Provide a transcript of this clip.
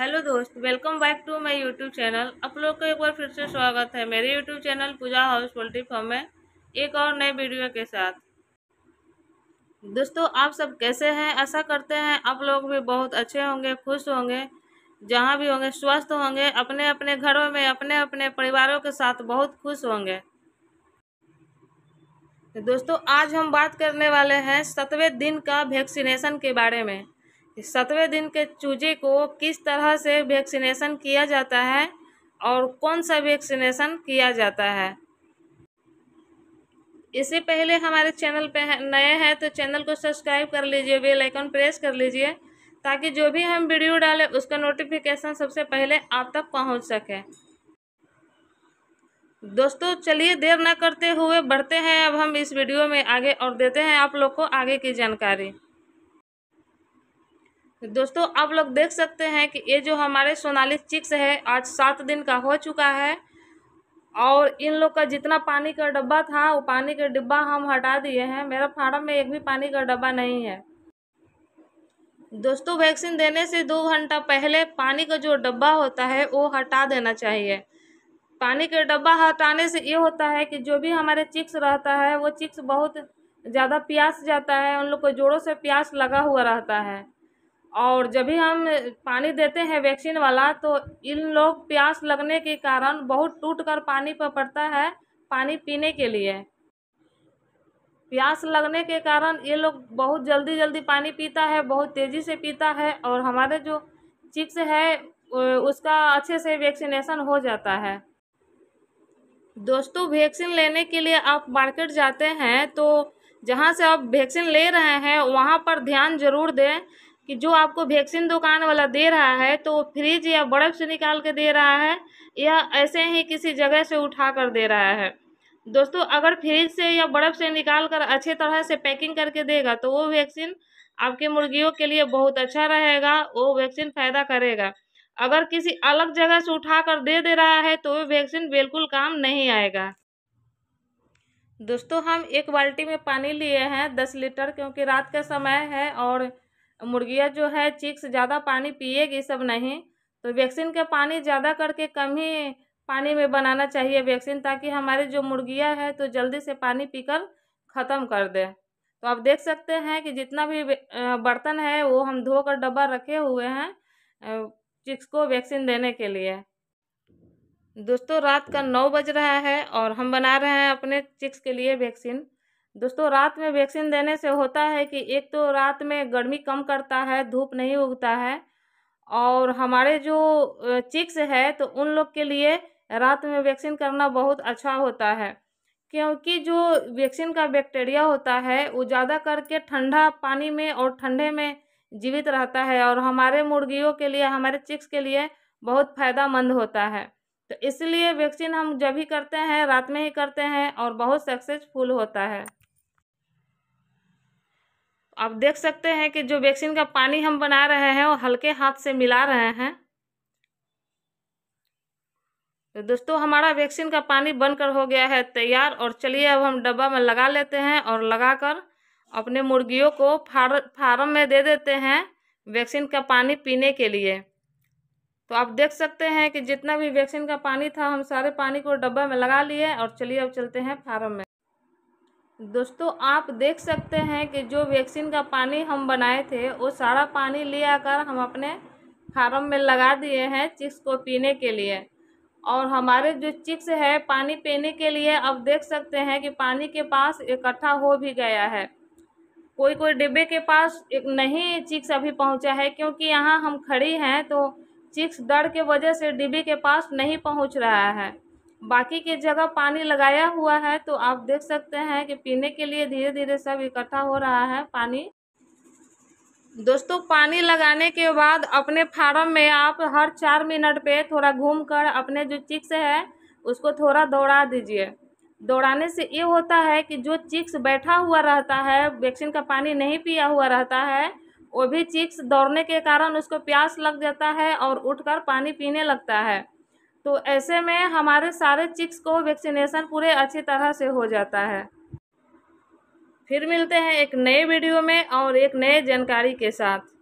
hello दोस्त welcome back to my YouTube channel आप लोग का एक बार फिर से स्वागत है मेरे YouTube channel Pooja house poultry farm में एक और नए वीडियो के साथ दोस्तों आप सब कैसे हैं ऐसा करते हैं आप लोग भी बहुत अच्छे होंगे खुश होंगे जहाँ भी होंगे स्वस्थ होंगे अपने अपने घरों में अपने अपने परिवारों के साथ बहुत खुश होंगे दोस्तों आज हम बात करने वाले हैं सतवें दिन का वैक्सीनेशन के बारे में सातवें दिन के चूजे को किस तरह से वैक्सीनेशन किया जाता है और कौन सा वैक्सीनेशन किया जाता है इससे पहले हमारे चैनल पे नए हैं तो चैनल को सब्सक्राइब कर लीजिए बेल आइकन प्रेस कर लीजिए ताकि जो भी हम वीडियो डालें उसका नोटिफिकेशन सबसे पहले आप तक पहुंच सके दोस्तों चलिए देर ना करते हुए बढ़ते हैं अब हम इस वीडियो में आगे और देते हैं आप लोग को आगे की जानकारी दोस्तों आप लोग देख सकते हैं कि ये जो हमारे सोनाली चिक्स है आज सात दिन का हो चुका है और इन लोग का जितना पानी का डब्बा था वो पानी का डिब्बा हम हटा दिए हैं मेरा फार्म में एक भी पानी का डब्बा नहीं है दोस्तों वैक्सीन देने से दो घंटा पहले पानी का जो डब्बा होता है वो हटा देना चाहिए पानी का डब्बा हटाने से ये होता है कि जो भी हमारे चिक्स रहता है वो चिक्स बहुत ज़्यादा प्यास जाता है उन लोग को जोड़ों से प्यास लगा हुआ रहता है और जब भी हम पानी देते हैं वैक्सीन वाला तो इन लोग प्यास लगने के कारण बहुत टूट कर पानी पर पड़ता है पानी पीने के लिए प्यास लगने के कारण ये लोग बहुत जल्दी जल्दी पानी पीता है बहुत तेज़ी से पीता है और हमारे जो चिक्स है उसका अच्छे से वैक्सीनेशन हो जाता है दोस्तों वैक्सीन लेने के लिए आप मार्केट जाते हैं तो जहाँ से आप वैक्सीन ले रहे हैं वहाँ पर ध्यान जरूर दें कि जो आपको वैक्सीन दुकान वाला दे रहा है तो फ्रिज या बर्फ़ से निकाल के दे रहा है या ऐसे ही किसी जगह से उठा कर दे रहा है दोस्तों अगर फ्रिज से या बर्फ़ से निकाल कर अच्छे तरह से पैकिंग करके देगा तो वो वैक्सीन आपके मुर्गियों के लिए बहुत अच्छा रहेगा वो वैक्सीन फ़ायदा करेगा अगर किसी अलग जगह से उठा कर दे दे रहा है तो वो वैक्सीन बिल्कुल काम नहीं आएगा दोस्तों हम एक बाल्टी में पानी लिए हैं दस लीटर क्योंकि रात का समय है और मुर्गियाँ जो है चिक्स ज़्यादा पानी पिएगी सब नहीं तो वैक्सीन का पानी ज़्यादा करके कम ही पानी में बनाना चाहिए वैक्सीन ताकि हमारे जो मुर्गियाँ है तो जल्दी से पानी पीकर ख़त्म कर दे तो आप देख सकते हैं कि जितना भी बर्तन है वो हम धोकर डब्बा रखे हुए हैं चिक्स को वैक्सीन देने के लिए दोस्तों रात का नौ बज रहा है और हम बना रहे हैं अपने चिक्स के लिए वैक्सीन दोस्तों रात में वैक्सीन देने से होता है कि एक तो रात में गर्मी कम करता है धूप नहीं उगता है और हमारे जो चिक्स है तो उन लोग के लिए रात में वैक्सीन करना बहुत अच्छा होता है क्योंकि जो वैक्सीन का बैक्टीरिया होता है वो ज़्यादा करके ठंडा पानी में और ठंडे में जीवित रहता है और हमारे मुर्गियों के लिए हमारे चिक्स के लिए बहुत फ़ायदामंद होता है तो इसलिए वैक्सीन हम जब ही करते हैं रात में ही करते हैं और बहुत सक्सेसफुल होता है आप देख सकते हैं कि जो वैक्सीन का पानी हम बना रहे हैं वो हल्के हाथ से मिला रहे हैं तो दोस्तों हमारा वैक्सीन का पानी बनकर हो गया है तैयार और चलिए अब हम डब्बा में लगा लेते हैं और लगाकर अपने मुर्गियों को फार फार्म में दे देते हैं वैक्सीन का पानी पीने के लिए तो आप देख सकते हैं कि जितना भी वैक्सीन का पानी था हम सारे पानी को डब्बा में लगा लिए और चलिए अब चलते हैं फार्म में दोस्तों आप देख सकते हैं कि जो वैक्सीन का पानी हम बनाए थे वो सारा पानी ले आकर हम अपने फार्म में लगा दिए हैं चिक्स को पीने के लिए और हमारे जो चिक्स है पानी पीने के लिए अब देख सकते हैं कि पानी के पास इकट्ठा हो भी गया है कोई कोई डिब्बे के पास एक नहीं चिक्स अभी पहुंचा है क्योंकि यहाँ हम खड़ी हैं तो चिक्स दर्द के वजह से डिब्बे के पास नहीं पहुंच रहा है बाकी की जगह पानी लगाया हुआ है तो आप देख सकते हैं कि पीने के लिए धीरे धीरे सब इकट्ठा हो रहा है पानी दोस्तों पानी लगाने के बाद अपने फार्म में आप हर चार मिनट पे थोड़ा घूम कर अपने जो चिक्स है उसको थोड़ा दौड़ा दीजिए दौड़ाने से ये होता है कि जो चिक्स बैठा हुआ रहता है वैक्सीन का पानी नहीं पिया हुआ रहता है वो भी चिक्स दौड़ने के कारण उसको प्यास लग जाता है और उठकर पानी पीने लगता है तो ऐसे में हमारे सारे चिक्स को वैक्सीनेशन पूरे अच्छी तरह से हो जाता है फिर मिलते हैं एक नए वीडियो में और एक नए जानकारी के साथ